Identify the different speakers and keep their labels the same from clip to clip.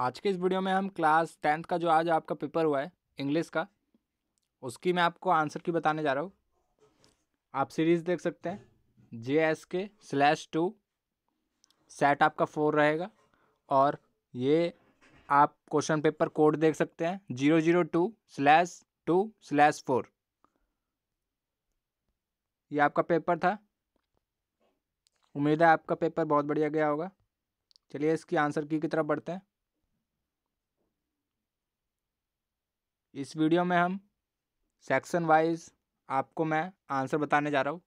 Speaker 1: आज के इस वीडियो में हम क्लास टेंथ का जो आज आपका पेपर हुआ है इंग्लिश का उसकी मैं आपको आंसर की बताने जा रहा हूँ आप सीरीज़ देख सकते हैं J S K slash two set आपका फोर रहेगा और ये आप क्वेश्चन पेपर कोड देख सकते हैं zero zero two slash two slash four ये आपका पेपर था उम्मीद है आपका पेपर बहुत बढ़िया गया होगा चलिए इसकी आंसर की की तरफ बढ़ते हैं इस वीडियो में हम सेक्शन वाइज आपको मैं आंसर बताने जा रहा हूँ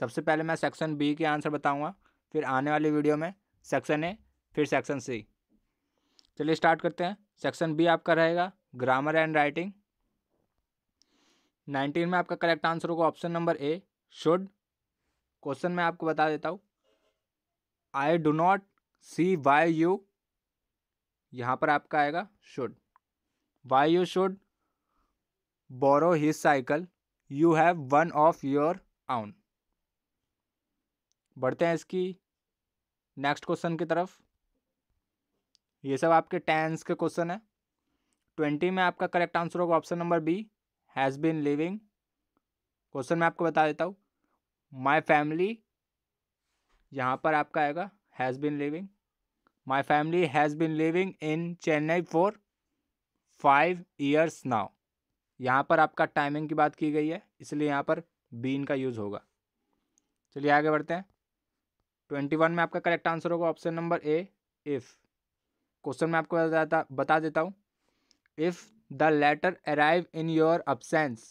Speaker 1: सबसे पहले मैं सेक्शन बी के आंसर बताऊँगा फिर आने वाली वीडियो में सेक्शन ए फिर सेक्शन सी चलिए स्टार्ट करते हैं सेक्शन बी आपका रहेगा ग्रामर एंड राइटिंग नाइनटीन में आपका करेक्ट आंसर होगा option number A should question मैं आपको बता देता हूँ I do not see why you यहाँ पर आपका आएगा should why you should borrow his cycle you have one of your own बढ़ते हैं इसकी नेक्स्ट क्वेश्चन की तरफ ये सब आपके टेंस के क्वेश्चन है ट्वेंटी में आपका करेक्ट आंसर होगा option number B has been living question मैं आपको बता देता हूँ माय फैमिली यहाँ पर आपका आएगा has been living my family has been living in Chennai for five years now यहाँ पर आपका टाइमिंग की बात की गई है इसलिए यहाँ पर बीन का यूज़ होगा चलिए आगे बढ़ते हैं ट्वेंटी वन में आपका करेक्ट आंसर होगा option number A if question में आपको बता बता देता हूँ if the letter arrive in your absence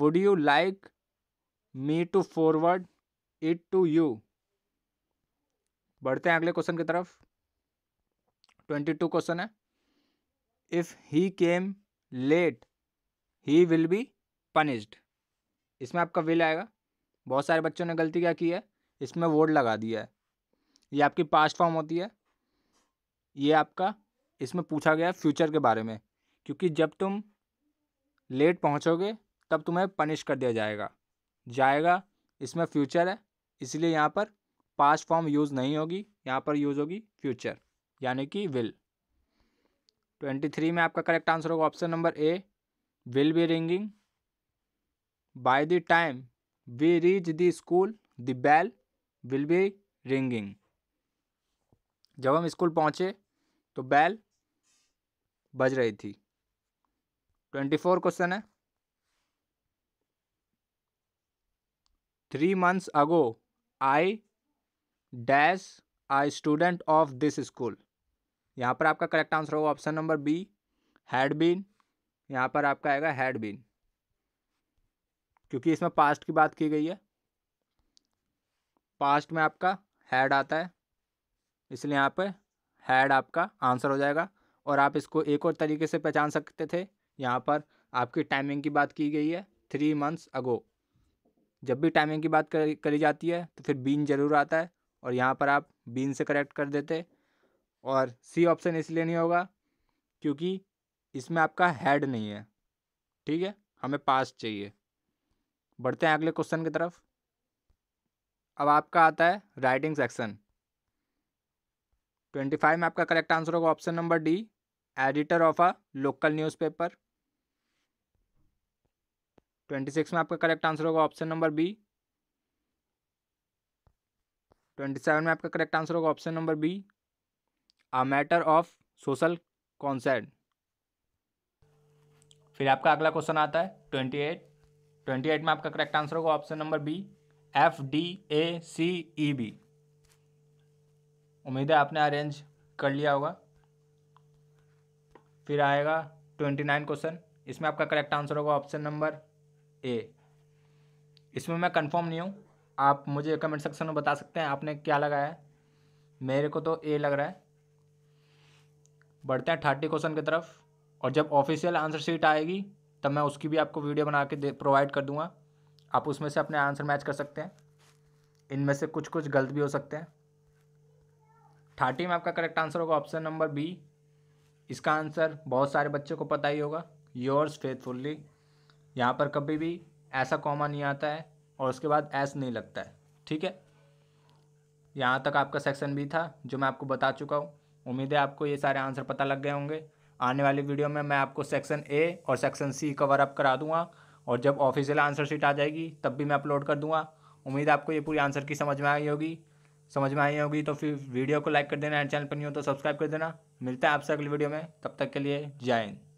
Speaker 1: would you like me to forward it to you बढ़ते हैं अगले क्वेश्चन की तरफ ट्वेंटी टू क्वेश्चन है if he came late he will be punished इसमें आपका विल आएगा बहुत सारे बच्चों ने गलती क्या की है इसमें वोड लगा दिया है ये आपकी पास्ट फॉर्म होती है ये आपका इसमें पूछा गया फ्यूचर के बारे में क्योंकि जब तुम लेट पहुँचोगे तब तुम्हें पनिश कर दिया जाएगा जाएगा इसमें फ्यूचर है इसलिए यहाँ पर पास्ट फॉर्म यूज़ नहीं होगी यहाँ पर यूज़ होगी फ्यूचर यानी कि विल ट्वेंटी थ्री में आपका करेक्ट आंसर होगा option number A will be ringing by the time we reach the school the bell will be ringing जब हम स्कूल पहुंचे तो बैल बज रही थी ट्वेंटी फोर क्वेश्चन है three months ago I dash I student of this school यहाँ पर आपका करेक्ट आंसर होगा option number B had been यहाँ पर आपका आएगा हैड बीन क्योंकि इसमें पास्ट की बात की गई है पास्ट में आपका हैड आता है इसलिए यहाँ पर हैड आपका आंसर हो जाएगा और आप इसको एक और तरीके से पहचान सकते थे यहाँ पर आपकी टाइमिंग की बात की गई है थ्री मंथ्स अगो जब भी टाइमिंग की बात करी जाती है तो फिर बीन ज़रूर आता है और यहाँ पर आप बीन से करेक्ट कर देते और सी ऑप्शन इसलिए नहीं होगा क्योंकि इसमें आपका हेड नहीं है ठीक है हमें पास चाहिए बढ़ते हैं अगले क्वेश्चन की तरफ अब आपका आता है राइटिंग सेक्शन ट्वेंटी फाइव में आपका करेक्ट आंसर होगा option number D editor of a local newspaper twenty six में आपका करेक्ट आंसर होगा option number B twenty seven में आपका करेक्ट आंसर होगा option number B a matter of social consent फिर आपका अगला क्वेश्चन आता है ट्वेंटी एट ट्वेंटी एट में आपका करेक्ट आंसर होगा option number B F D A C E B उम्मीद है आपने अरेंज कर लिया होगा फिर आएगा ट्वेंटी नाइन क्वेश्चन इसमें आपका करेक्ट आंसर होगा ऑप्शन नंबर ए इसमें मैं कंफर्म नहीं हूँ आप मुझे कमेंट सेक्शन में बता सकते हैं आपने क्या लगाया है मेरे को तो ए लग रहा है बढ़ते हैं थर्टी क्वेश्चन की तरफ और जब ऑफिशियल आंसर शीट आएगी तब मैं उसकी भी आपको वीडियो बना के प्रोवाइड कर दूंगा आप उसमें से अपने आंसर मैच कर सकते हैं इनमें से कुछ कुछ गलत भी हो सकते हैं थर्टी में आपका करेक्ट आंसर होगा ऑप्शन नंबर बी इसका आंसर बहुत सारे बच्चों को पता ही होगा योर्स फेथफुल्ली यहाँ पर कभी भी ऐसा कॉमा नहीं आता है और उसके बाद ऐस नहीं लगता है ठीक है यहाँ तक आपका सेक्शन भी था जो मैं आपको बता चुका हूँ उम्मीद है आपको ये सारे आंसर पता लग गए होंगे आने वाली वीडियो में मैं आपको सेक्शन ए और सेक्शन सी कवर अप करा दूंगा और जब ऑफिशियल आंसर शीट आ जाएगी तब भी मैं अपलोड कर दूंगा उम्मीद आपको ये पूरी आंसर की समझ में आई होगी समझ में आई होगी तो फिर वीडियो को लाइक कर देना एंड चैनल पर नहीं हो तो सब्सक्राइब कर देना मिलता है आपसे अगली वीडियो में तब तक के लिए जय हिंद